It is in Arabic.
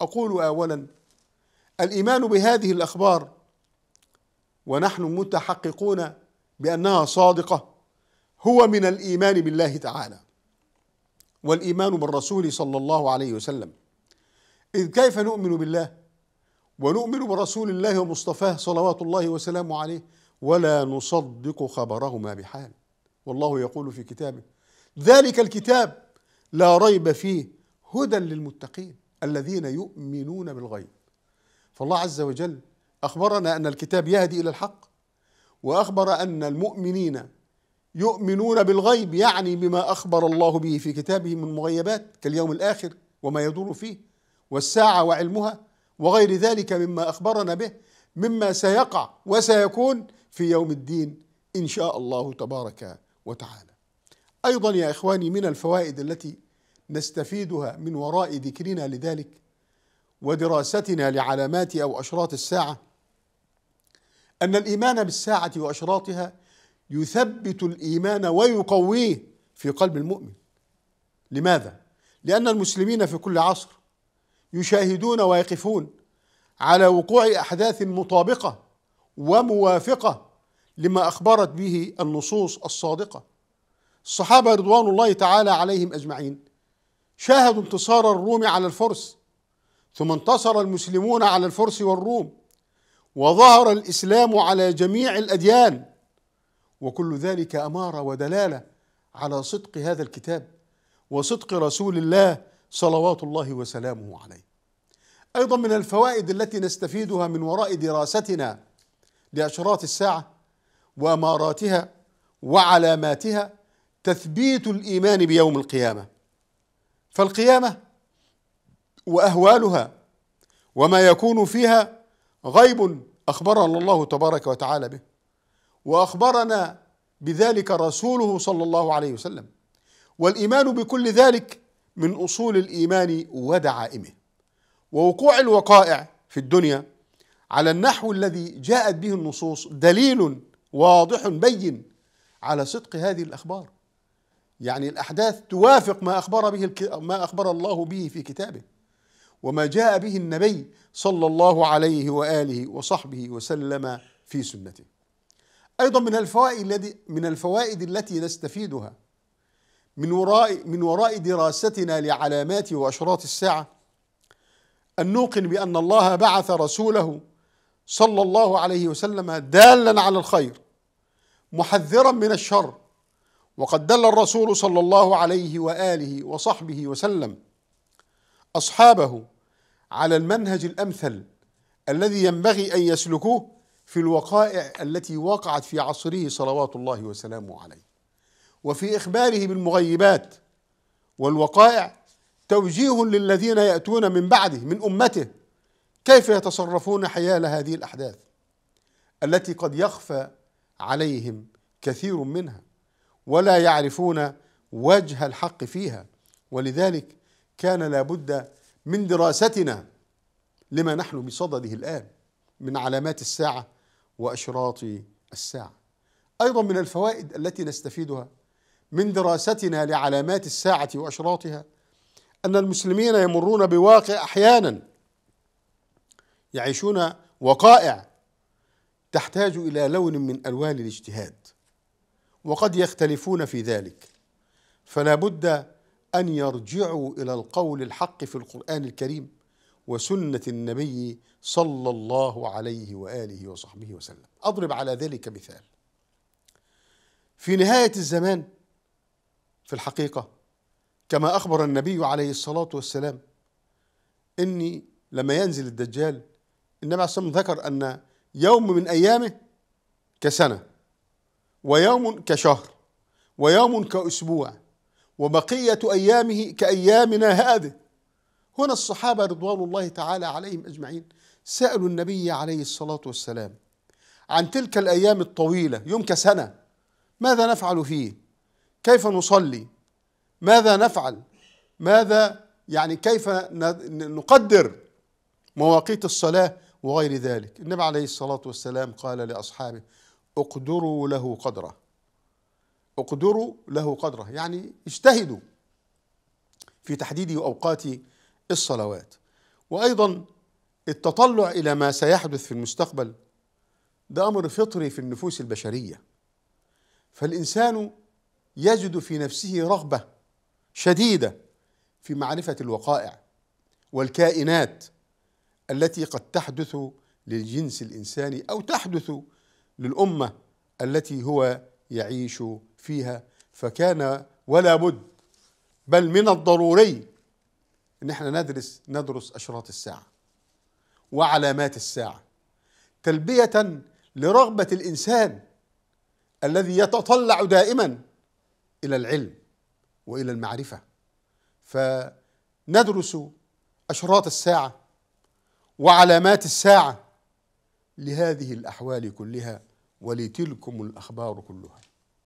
اقول اولا الايمان بهذه الاخبار ونحن متحققون بانها صادقه هو من الايمان بالله تعالى والايمان بالرسول صلى الله عليه وسلم اذ كيف نؤمن بالله ونؤمن برسول الله ومصطفاه صلوات الله وسلامه عليه ولا نصدق خبرهما بحال والله يقول في كتابه ذلك الكتاب لا ريب فيه هدى للمتقين الذين يؤمنون بالغيب فالله عز وجل اخبرنا ان الكتاب يهدي الى الحق واخبر ان المؤمنين يؤمنون بالغيب يعني بما اخبر الله به في كتابه من مغيبات كاليوم الاخر وما يدور فيه والساعه وعلمها وغير ذلك مما اخبرنا به مما سيقع وسيكون في يوم الدين ان شاء الله تبارك وتعالى. ايضا يا اخواني من الفوائد التي نستفيدها من وراء ذكرنا لذلك ودراستنا لعلامات او اشراط الساعه ان الايمان بالساعه واشراطها يثبت الايمان ويقويه في قلب المؤمن لماذا لان المسلمين في كل عصر يشاهدون ويقفون على وقوع احداث مطابقه وموافقه لما اخبرت به النصوص الصادقه الصحابه رضوان الله تعالى عليهم اجمعين شاهدوا انتصار الروم على الفرس ثم انتصر المسلمون على الفرس والروم وظهر الاسلام على جميع الاديان وكل ذلك اماره ودلاله على صدق هذا الكتاب وصدق رسول الله صلوات الله وسلامه عليه ايضا من الفوائد التي نستفيدها من وراء دراستنا لاشراط الساعه واماراتها وعلاماتها تثبيت الايمان بيوم القيامه فالقيامة وأهوالها وما يكون فيها غيب أخبرنا الله تبارك وتعالى به وأخبرنا بذلك رسوله صلى الله عليه وسلم والإيمان بكل ذلك من أصول الإيمان ودعائمه ووقوع الوقائع في الدنيا على النحو الذي جاءت به النصوص دليل واضح بين على صدق هذه الأخبار يعني الأحداث توافق ما أخبر به ما أخبر الله به في كتابه وما جاء به النبي صلى الله عليه وآله وصحبه وسلم في سنته أيضا من الفوائد الذي من الفوائد التي نستفيدها من وراء من وراء دراستنا لعلامات وأشراط الساعة أن نوقن بأن الله بعث رسوله صلى الله عليه وسلم دالا على الخير محذرا من الشر وقد دل الرسول صلى الله عليه واله وصحبه وسلم اصحابه على المنهج الامثل الذي ينبغي ان يسلكوه في الوقائع التي وقعت في عصره صلوات الله وسلامه عليه وفي اخباره بالمغيبات والوقائع توجيه للذين ياتون من بعده من امته كيف يتصرفون حيال هذه الاحداث التي قد يخفى عليهم كثير منها ولا يعرفون وجه الحق فيها ولذلك كان لابد من دراستنا لما نحن بصدده الان من علامات الساعه واشراط الساعه ايضا من الفوائد التي نستفيدها من دراستنا لعلامات الساعه واشراطها ان المسلمين يمرون بواقع احيانا يعيشون وقائع تحتاج الى لون من الوان الاجتهاد وقد يختلفون في ذلك فلا بد ان يرجعوا الى القول الحق في القران الكريم وسنه النبي صلى الله عليه واله وصحبه وسلم اضرب على ذلك مثال في نهايه الزمان في الحقيقه كما اخبر النبي عليه الصلاه والسلام اني لما ينزل الدجال النبي عليه الصلاه والسلام ذكر ان يوم من ايامه كسنه ويوم كشهر ويوم كأسبوع وبقية أيامه كأيامنا هذه هنا الصحابة رضوان الله تعالى عليهم أجمعين سألوا النبي عليه الصلاة والسلام عن تلك الأيام الطويلة يوم كسنة ماذا نفعل فيه كيف نصلي ماذا نفعل ماذا يعني كيف نقدر مواقيت الصلاة وغير ذلك النبي عليه الصلاة والسلام قال لأصحابه اقدروا له قدره اقدروا له قدره يعني اجتهدوا في تحديد اوقات الصلوات وايضا التطلع الى ما سيحدث في المستقبل ده امر فطري في النفوس البشريه فالانسان يجد في نفسه رغبه شديده في معرفه الوقائع والكائنات التي قد تحدث للجنس الانساني او تحدث للامه التي هو يعيش فيها فكان ولا بد بل من الضروري ان احنا ندرس ندرس اشراط الساعه وعلامات الساعه تلبيه لرغبه الانسان الذي يتطلع دائما الى العلم والى المعرفه فندرس اشراط الساعه وعلامات الساعه لهذه الاحوال كلها ولتلكم الأخبار كلها